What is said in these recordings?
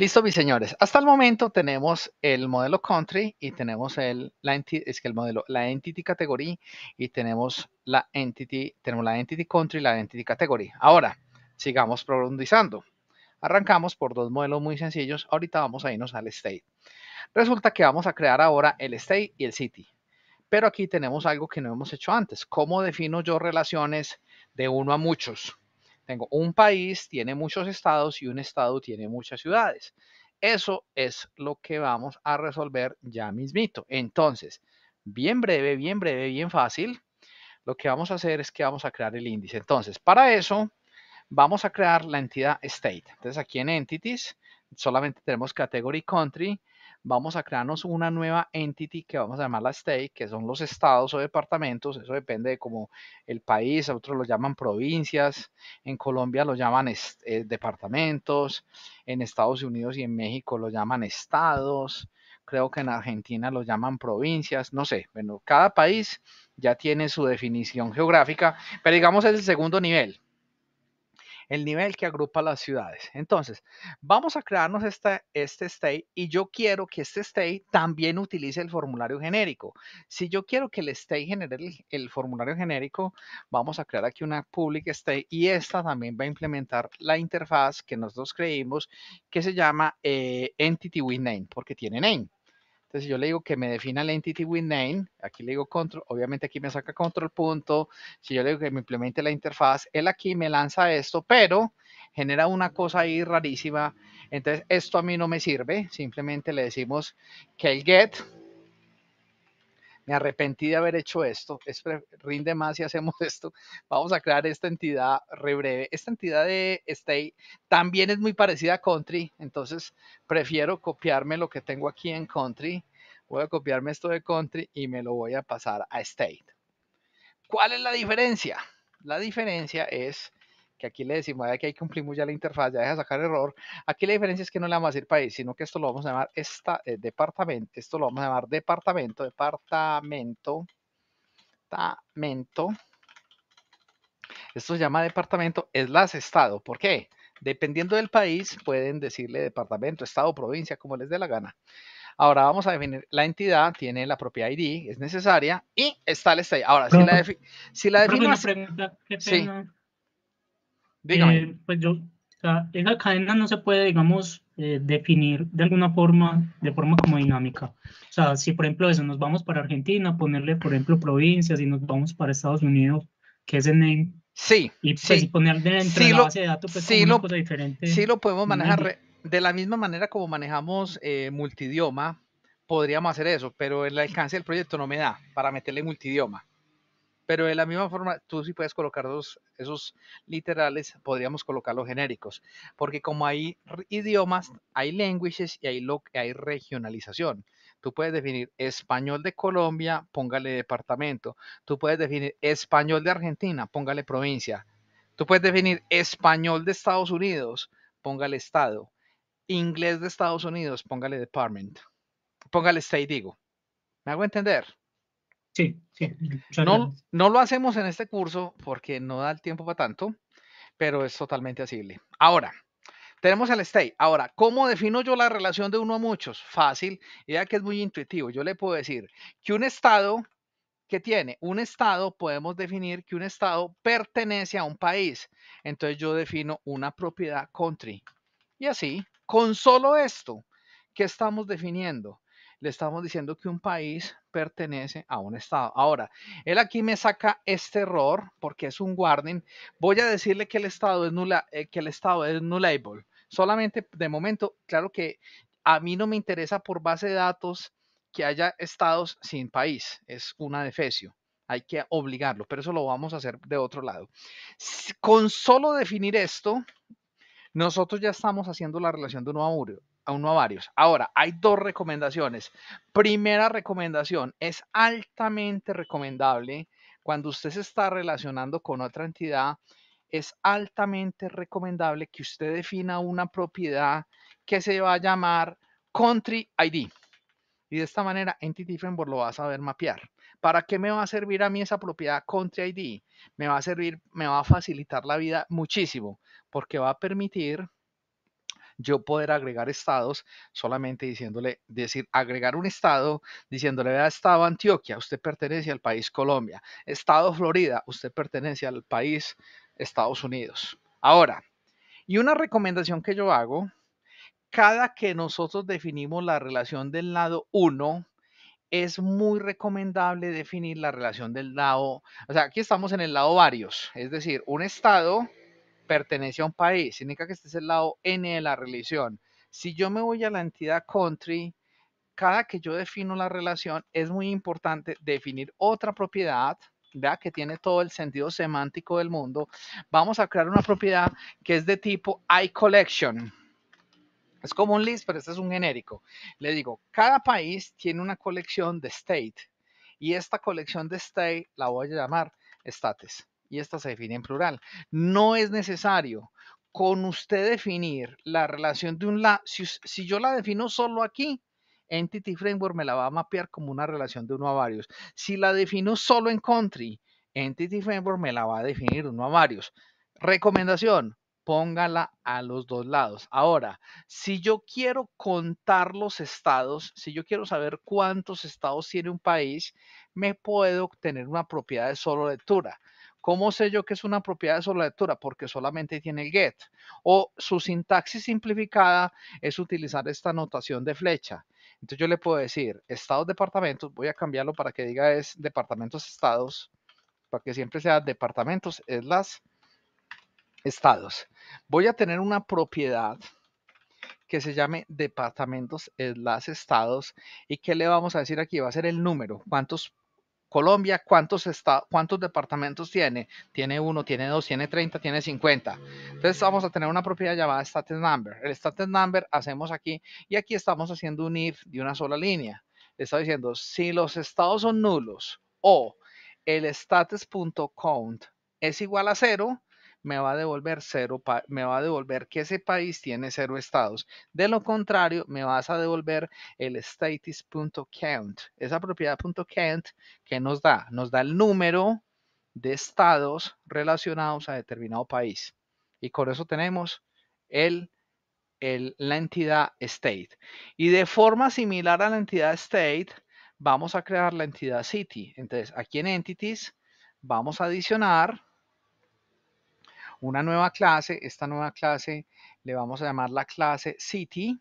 Listo, mis señores. Hasta el momento tenemos el modelo country y tenemos el, la entity, es que el modelo, la entity category y tenemos la entity, tenemos la entity country y la entity category. Ahora, sigamos profundizando. Arrancamos por dos modelos muy sencillos. Ahorita vamos a irnos al state. Resulta que vamos a crear ahora el state y el city. Pero aquí tenemos algo que no hemos hecho antes. ¿Cómo defino yo relaciones de uno a muchos? Tengo un país, tiene muchos estados y un estado tiene muchas ciudades. Eso es lo que vamos a resolver ya mismito. Entonces, bien breve, bien breve, bien fácil, lo que vamos a hacer es que vamos a crear el índice. Entonces, para eso vamos a crear la entidad state. Entonces, aquí en entities solamente tenemos category country vamos a crearnos una nueva entity que vamos a llamar la state, que son los estados o departamentos, eso depende de cómo el país, a otros lo llaman provincias, en Colombia lo llaman eh, departamentos, en Estados Unidos y en México lo llaman estados, creo que en Argentina lo llaman provincias, no sé, bueno, cada país ya tiene su definición geográfica, pero digamos es el segundo nivel, el nivel que agrupa las ciudades. Entonces, vamos a crearnos esta, este state y yo quiero que este state también utilice el formulario genérico. Si yo quiero que el state genere el, formulario genérico, vamos a crear aquí una public state y esta también va a implementar la interfaz que nosotros creímos que se llama eh, entity with name porque tiene name. Entonces, si yo le digo que me defina la entity with name, aquí le digo control, obviamente aquí me saca control punto. Si yo le digo que me implemente la interfaz, él aquí me lanza esto, pero genera una cosa ahí rarísima. Entonces, esto a mí no me sirve. Simplemente le decimos que el get me arrepentí de haber hecho esto, es, rinde más si hacemos esto, vamos a crear esta entidad re breve. Esta entidad de state también es muy parecida a Country, entonces prefiero copiarme lo que tengo aquí en Country, voy a copiarme esto de Country y me lo voy a pasar a State. ¿Cuál es la diferencia? La diferencia es que aquí le decimos, que ahí cumplimos ya la interfaz, ya deja sacar error. Aquí la diferencia es que no le vamos a decir país, sino que esto lo vamos a llamar esta, eh, departamento, esto lo vamos a llamar departamento, departamento, departamento. Esto se llama departamento, es las estado. ¿Por qué? Dependiendo del país, pueden decirle departamento, estado, provincia, como les dé la gana. Ahora vamos a definir la entidad, tiene la propia ID, es necesaria y está el estadio. Ahora, si la, si definimos. Dígame. Eh, pues yo, o sea, esa cadena no se puede, digamos, eh, definir de alguna forma, de forma como dinámica. O sea, si por ejemplo eso, nos vamos para Argentina, ponerle, por ejemplo, provincias y nos vamos para Estados Unidos, que es en, Sí. Y pues sí. poner la base de datos, pues sí lo, cosa diferente. Sí lo podemos manejar de la misma manera como manejamos eh, multidioma, podríamos hacer eso, pero el alcance del proyecto no me da para meterle multidioma. Pero de la misma forma, tú sí puedes colocar dos esos literales, podríamos colocar los genéricos, porque como hay idiomas, hay languages y hay, lo, hay regionalización. Tú puedes definir español de Colombia, póngale departamento. Tú puedes definir español de Argentina, póngale provincia. Tú puedes definir español de Estados Unidos, póngale estado. Inglés de Estados Unidos, póngale department. Póngale state, digo. ¿Me hago entender? Sí, sí. No, lo hacemos en este curso porque no da el tiempo para tanto, pero es totalmente asible. Ahora, tenemos el state Ahora, ¿cómo defino yo la relación de uno a muchos? Fácil, ya que es muy intuitivo. Yo le puedo decir que un estado que tiene un estado, podemos definir que un estado pertenece a un país. Entonces yo defino una propiedad country. Y así, con solo esto, ¿qué estamos definiendo? le estamos diciendo que un país pertenece a un estado. Ahora, él aquí me saca este error porque es un warning. Voy a decirle que el estado es nula, eh, que el estado es nullable. Solamente de momento, claro que a mí no me interesa por base de datos que haya estados sin país. Es una defecio hay que obligarlo, pero eso lo vamos a hacer de otro lado. Con solo definir esto, nosotros ya estamos haciendo la relación de un a a uno a varios. Ahora, hay dos recomendaciones. Primera recomendación, es altamente recomendable cuando usted se está relacionando con otra entidad, es altamente recomendable que usted defina una propiedad que se va a llamar Country ID. Y de esta manera Entity Framework lo va a saber mapear. ¿Para qué me va a servir a mí esa propiedad Country ID? Me va a servir, me va a facilitar la vida muchísimo porque va a permitir yo poder agregar estados solamente diciéndole, decir, agregar un estado diciéndole, vea, estado Antioquia, usted pertenece al país Colombia, estado Florida, usted pertenece al país Estados Unidos. Ahora, y una recomendación que yo hago, cada que nosotros definimos la relación del lado 1, es muy recomendable definir la relación del lado, o sea, aquí estamos en el lado varios, es decir, un estado pertenece a un país, significa que este es el lado N de la religión. Si yo me voy a la entidad country, cada que yo defino la relación es muy importante definir otra propiedad ¿verdad? que tiene todo el sentido semántico del mundo. Vamos a crear una propiedad que es de tipo iCollection. Es como un list, pero este es un genérico. Le digo, cada país tiene una colección de state y esta colección de state la voy a llamar status y esta se define en plural. No es necesario con usted definir la relación de un la, si, yo la defino solo aquí, Entity Framework me la va a mapear como una relación de uno a varios. Si la defino solo en country, Entity Framework me la va a definir uno a varios. Recomendación, póngala a los dos lados. Ahora, si yo quiero contar los estados, si yo quiero saber cuántos estados tiene un país, me puedo obtener una propiedad de solo lectura. ¿Cómo sé yo que es una propiedad de sola lectura? Porque solamente tiene el get. O su sintaxis simplificada es utilizar esta notación de flecha. Entonces yo le puedo decir estados departamentos, voy a cambiarlo para que diga es departamentos estados, para que siempre sea departamentos, es las estados. Voy a tener una propiedad que se llame departamentos es las estados y qué le vamos a decir aquí va a ser el número cuántos Colombia, ¿cuántos, está, ¿cuántos departamentos tiene? Tiene uno, tiene dos, tiene 30, tiene 50. Entonces vamos a tener una propiedad llamada status number. El status number hacemos aquí y aquí estamos haciendo un if de una sola línea. Está diciendo, si los estados son nulos o el status.count es igual a cero, me va a devolver cero, me va a devolver que ese país tiene cero estados. De lo contrario, me vas a devolver el status.count, esa propiedad.count que nos da, nos da el número de estados relacionados a determinado país. Y con eso tenemos el, la entidad state. Y de forma similar a la entidad state, vamos a crear la entidad city. Entonces, aquí en entities vamos a adicionar una nueva clase. Esta nueva clase le vamos a llamar la clase City,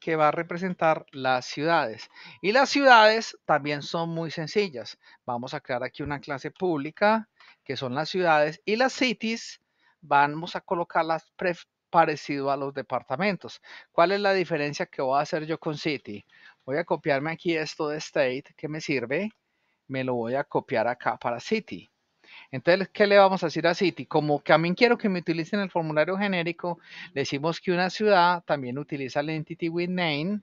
que va a representar las ciudades. Y las ciudades también son muy sencillas. Vamos a crear aquí una clase pública, que son las ciudades, y las cities vamos a colocarlas parecido a los departamentos. ¿Cuál es la diferencia que voy a hacer yo con city? Voy a copiarme aquí esto de state que me sirve. Me lo voy a copiar acá para city. Entonces, ¿qué le vamos a decir a City? Como que a mí quiero que me utilicen el formulario genérico, le decimos que una ciudad también utiliza el entity with name.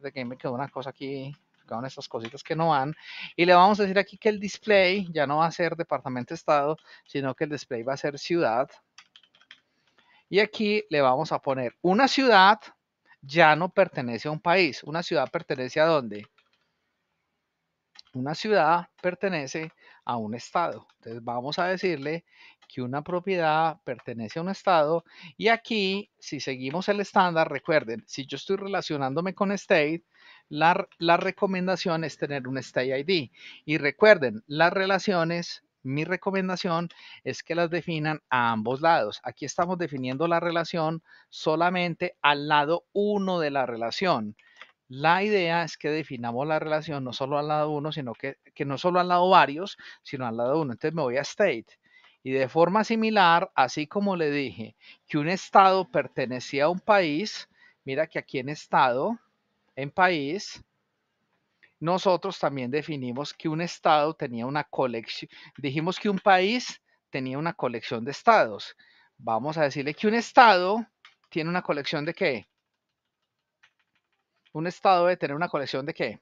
De que me quedó una cosa aquí, quedaron estas cositas que no van. Y le vamos a decir aquí que el display ya no va a ser departamento estado, sino que el display va a ser ciudad. Y aquí le vamos a poner una ciudad ya no pertenece a un país. Una ciudad pertenece a dónde? Una ciudad pertenece a un estado. Entonces vamos a decirle que una propiedad pertenece a un estado y aquí si seguimos el estándar, recuerden, si yo estoy relacionándome con state, la, la recomendación es tener un state ID. Y recuerden, las relaciones mi recomendación es que las definan a ambos lados. Aquí estamos definiendo la relación solamente al lado 1 de la relación. La idea es que definamos la relación no solo al lado 1, sino que, no solo al lado varios, sino al lado uno. Entonces me voy a state. Y de forma similar, así como le dije que un estado pertenecía a un país, mira que aquí en estado, en país, nosotros también definimos que un estado tenía una colección, dijimos que un país tenía una colección de estados. Vamos a decirle que un estado tiene una colección de qué? Un estado debe tener una colección de qué?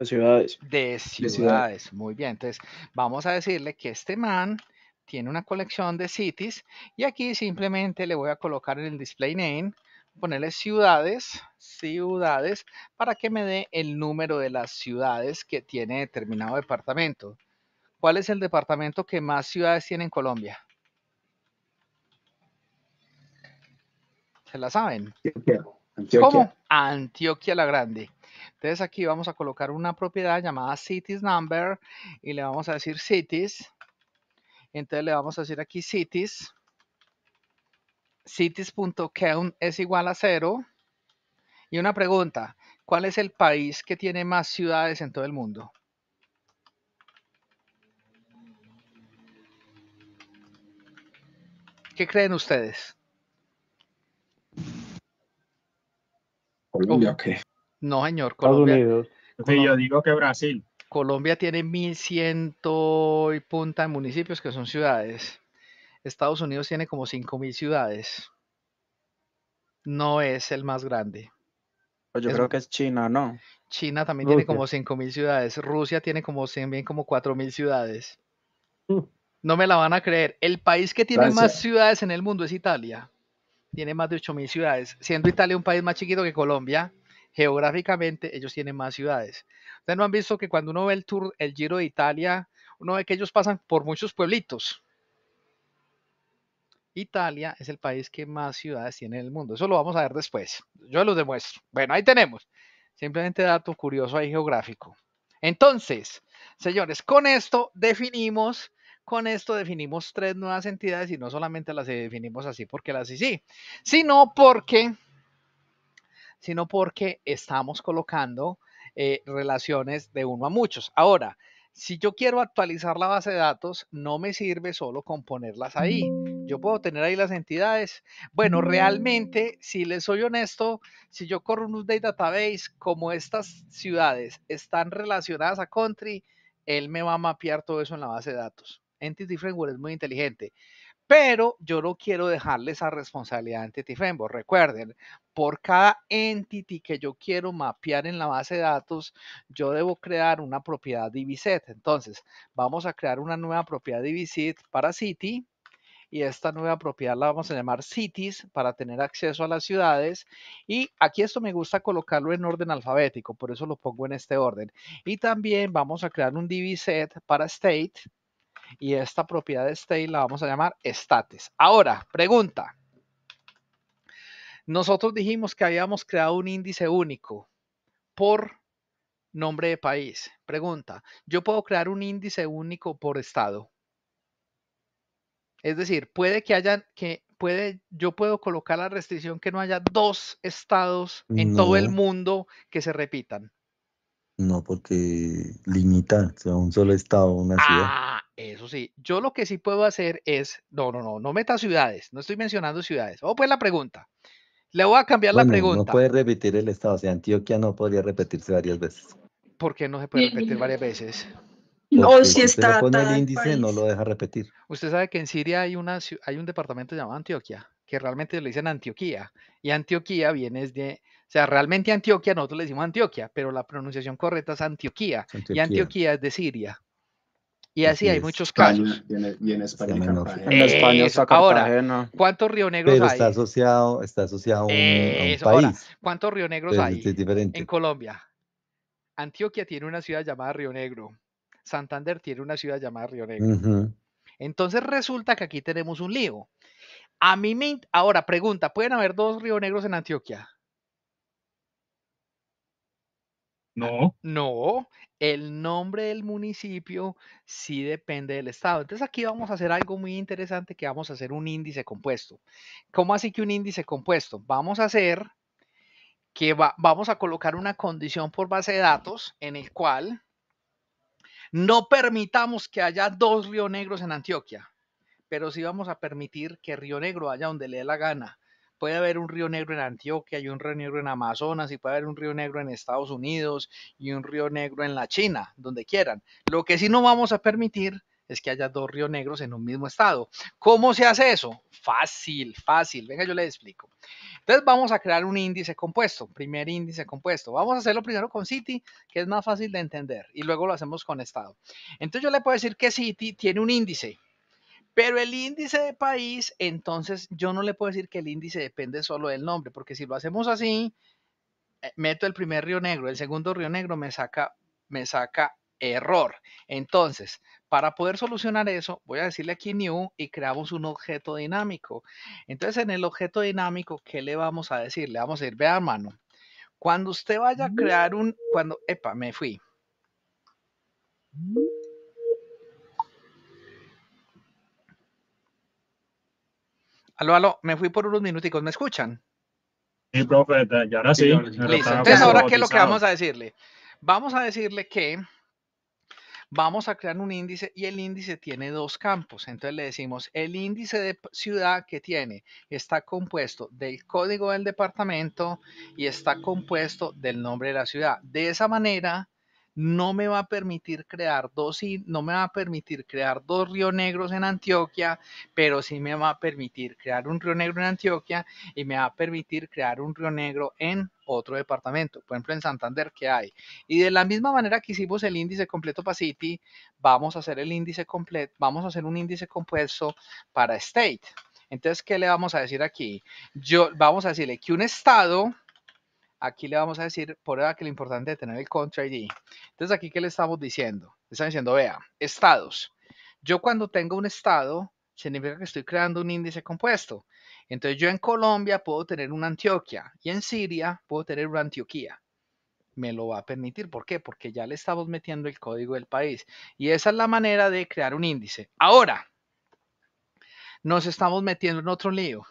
De ciudades. De ciudades. Muy bien. Entonces, vamos a decirle que este man tiene una colección de cities y aquí simplemente le voy a colocar en el display name, ponerle ciudades, ciudades, para que me dé el número de las ciudades que tiene determinado departamento. ¿Cuál es el departamento que más ciudades tiene en Colombia? ¿Se la saben? ¿Cómo? Antioquia la Grande. Entonces aquí vamos a colocar una propiedad llamada cities number y le vamos a decir cities. Entonces le vamos a decir aquí cities. Cities.count es igual a cero. Y una pregunta, ¿cuál es el país que tiene más ciudades en todo el mundo? ¿Qué creen ustedes? ¿Colombia No, señor, Colombia. Estados yo digo que Brasil. Colombia tiene 1.100 y punta de municipios que son ciudades. Estados Unidos tiene como 5.000 ciudades. No es el más grande. Pues yo creo que es China, ¿no? China también tiene como 5.000 ciudades. Rusia tiene como como 4.000 ciudades. Mm. No me la van a creer. El país que tiene más ciudades en el mundo es Italia tiene más de 8.000 ciudades. Siendo Italia un país más chiquito que Colombia, geográficamente ellos tienen más ciudades. Ustedes no han visto que cuando uno ve el tour, el Giro de Italia, uno ve que ellos pasan por muchos pueblitos. Italia es el país que más ciudades tiene en el mundo. Eso lo vamos a ver después. Yo los demuestro. Bueno, ahí tenemos. Simplemente dato curioso ahí geográfico. Entonces, señores, con esto definimos con esto definimos tres nuevas entidades y no solamente las definimos así porque las sí, sino porque, sino porque estamos colocando eh, relaciones de uno a muchos. Ahora, si yo quiero actualizar la base de datos, no me sirve solo con ponerlas ahí. Yo puedo tener ahí las entidades. Bueno, realmente, si les soy honesto, si yo corro un update database, como estas ciudades están relacionadas a country, él me va a mapear todo eso en la base de datos. Entity Framework es muy inteligente, pero yo no quiero dejarle esa responsabilidad a Entity Framework. Recuerden, por cada entity que yo quiero mapear en la base de datos, yo debo crear una propiedad DBSet. Entonces, vamos a crear una nueva propiedad DBSet para City y esta nueva propiedad la vamos a llamar Cities para tener acceso a las ciudades. Y aquí esto me gusta colocarlo en orden alfabético, por eso lo pongo en este orden. Y también vamos a crear un DbSet para State y esta propiedad de state la vamos a llamar states. Ahora, pregunta. Nosotros dijimos que habíamos creado un índice único por nombre de país. Pregunta, ¿yo puedo crear un índice único por estado? Es decir, puede que haya, que puede yo puedo colocar la restricción que no haya dos estados en todo el mundo que se repitan. No, porque limita a sea, un solo estado, una ciudad. Ah, eso sí, yo lo que sí puedo hacer es, no, no, no, no meta ciudades, no estoy mencionando ciudades. o oh, pues la pregunta. Le voy a cambiar la pregunta. No puede repetir el estado, o Antioquia no podría repetirse varias veces. ¿Por qué no se puede repetir varias veces? No si está con el índice no lo deja repetir. Usted sabe que en Siria hay una hay un departamento llamado Antioquia, que realmente le dicen Antioquía, y Antioquía viene de o sea, realmente Antioquia nosotros le decimos Antioquia, pero la pronunciación correcta es Antioquia y Antioquía es de Siria. Y así, hay muchos casos. Y eh, en, España, en Ahora, ¿cuántos Río Negros hay? Está asociado, está asociado a un, eh, país. ¿Cuántos Río Negros hay en Colombia? Antioquia tiene una ciudad llamada Río Negro. Santander tiene una ciudad llamada Río Negro. Entonces resulta que aquí tenemos un lío. A mí me... Ahora, pregunta, ¿pueden haber dos Río Negros en Antioquia? No. No, el nombre del municipio sí depende del estado. Entonces aquí vamos a hacer algo muy interesante que vamos a hacer un índice compuesto. ¿Cómo así que un índice compuesto? Vamos a hacer que vamos a colocar una condición por base de datos en el cual no permitamos que haya dos Río Negros en Antioquia, pero sí vamos a permitir que Río Negro haya donde le dé la gana puede haber un río negro en Antioquia hay un río negro en Amazonas y puede haber un río negro en Estados Unidos y un río negro en la China, donde quieran. Lo que sí no vamos a permitir es que haya dos ríos negros en un mismo estado. ¿Cómo se hace eso? Fácil, fácil. Venga, yo le explico. Entonces vamos a crear un índice compuesto, primer índice compuesto. Vamos a hacerlo primero con City, que es más fácil de entender, y luego lo hacemos con estado. Entonces yo le puedo decir que City tiene un índice pero el índice de país, entonces yo no le puedo decir que el índice depende solo del nombre, porque si lo hacemos así, eh, meto el primer Río Negro, el segundo Río Negro me saca, me saca error. Entonces, para poder solucionar eso, voy a decirle aquí new y creamos un objeto dinámico. Entonces, en el objeto dinámico, ¿qué le vamos a decir? Le vamos a decir, vea, mano, cuando usted vaya a mm. crear un, cuando, epa, me fui. Aló, aló, me fui por unos minuticos, ¿me escuchan? Sí, profe, ya ahora sí. Listo, entonces ahora qué es lo que vamos a decirle. Vamos a decirle que vamos a crear un índice y el índice tiene dos campos. Entonces le decimos, el índice de ciudad que tiene está compuesto del código del departamento y está compuesto del nombre de la ciudad. De esa manera, no me va a permitir crear dos, no me va a permitir crear dos Río Negros en Antioquia, pero sí me va a permitir crear un Río Negro en Antioquia y me va a permitir crear un Río Negro en otro departamento, por ejemplo en Santander que hay. Y de la misma manera que hicimos el índice completo para City, vamos a hacer el índice completo, vamos a hacer un índice compuesto para State. Entonces, ¿qué le vamos a decir aquí? Yo vamos a decirle que un estado aquí le vamos a decir por ahora que lo importante es tener el contra ID. Entonces aquí, ¿qué le estamos diciendo? Le estamos diciendo, vea, estados. Yo cuando tengo un estado, significa que estoy creando un índice compuesto. Entonces yo en Colombia puedo tener una Antioquia y en Siria puedo tener una Antioquia. Me lo va a permitir. ¿Por qué? Porque ya le estamos metiendo el código del país. Y esa es la manera de crear un índice. Ahora, nos estamos metiendo en otro lío.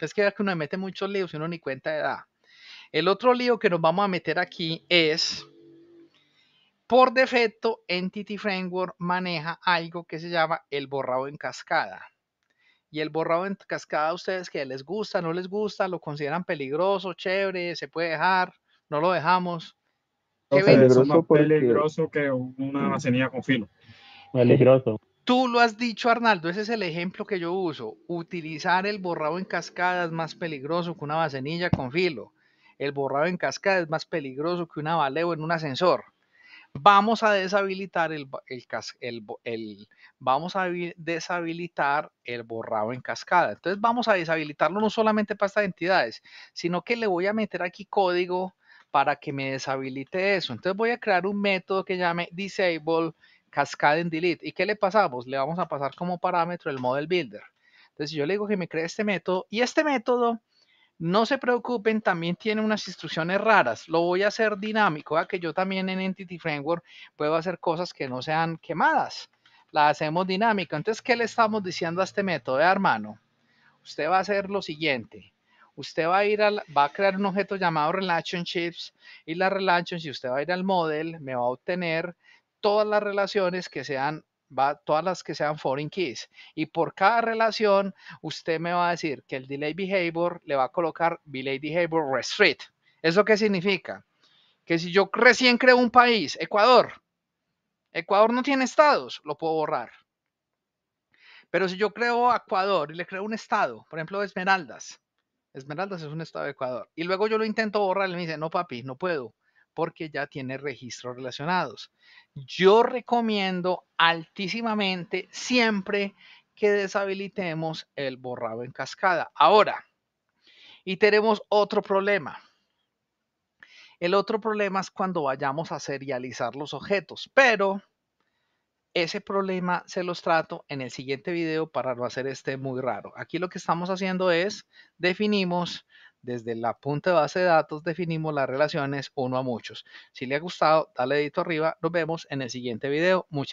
Es que uno mete muchos líos y uno ni cuenta de edad. El otro lío que nos vamos a meter aquí es, por defecto, Entity Framework maneja algo que se llama el borrado en cascada. Y el borrado en cascada, a ustedes que les gusta, no les gusta, lo consideran peligroso, chévere, se puede dejar, no lo dejamos. ¿Qué peligroso, más peligroso que una vasenilla con filo. Peligroso. Tú lo has dicho, Arnaldo, ese es el ejemplo que yo uso. Utilizar el borrado en cascada es más peligroso que una bacenilla con filo el borrado en cascada es más peligroso que un avaleo en un ascensor. Vamos a deshabilitar el, el, vamos a deshabilitar el borrado en cascada. Entonces vamos a deshabilitarlo no solamente para estas entidades, sino que le voy a meter aquí código para que me deshabilite eso. Entonces voy a crear un método que llame disable cascade en delete. ¿Y qué le pasamos? Le vamos a pasar como parámetro el model builder. Entonces yo le digo que me cree este método y este método no se preocupen, también tiene unas instrucciones raras. Lo voy a hacer dinámico, que yo también en Entity Framework puedo hacer cosas que no sean quemadas. La hacemos dinámica. Entonces, ¿qué le estamos diciendo a este método, hermano? Usted va a hacer lo siguiente. Usted va a ir al, va a crear un objeto llamado relationships y la relationship, usted va a ir al model, me va a obtener todas las relaciones que sean va todas las que sean foreign keys. Y por cada relación, usted me va a decir que el delay behavior le va a colocar delay behavior restrict. ¿Eso qué significa? Que si yo recién creo un país, Ecuador, Ecuador no tiene estados, lo puedo borrar. Pero si yo creo Ecuador y le creo un estado, por ejemplo, Esmeraldas, Esmeraldas es un estado de Ecuador, y luego yo lo intento borrar y me dice, no papi, no puedo, porque ya tiene registros relacionados. Yo recomiendo altísimamente siempre que deshabilitemos el borrado en cascada. Ahora, y tenemos otro problema. El otro problema es cuando vayamos a serializar los objetos, pero ese problema se los trato en el siguiente video para no hacer este muy raro. Aquí lo que estamos haciendo es definimos desde la punta de base de datos definimos las relaciones uno a muchos. Si le ha gustado, dale dedito arriba. Nos vemos en el siguiente video. Muchas gracias.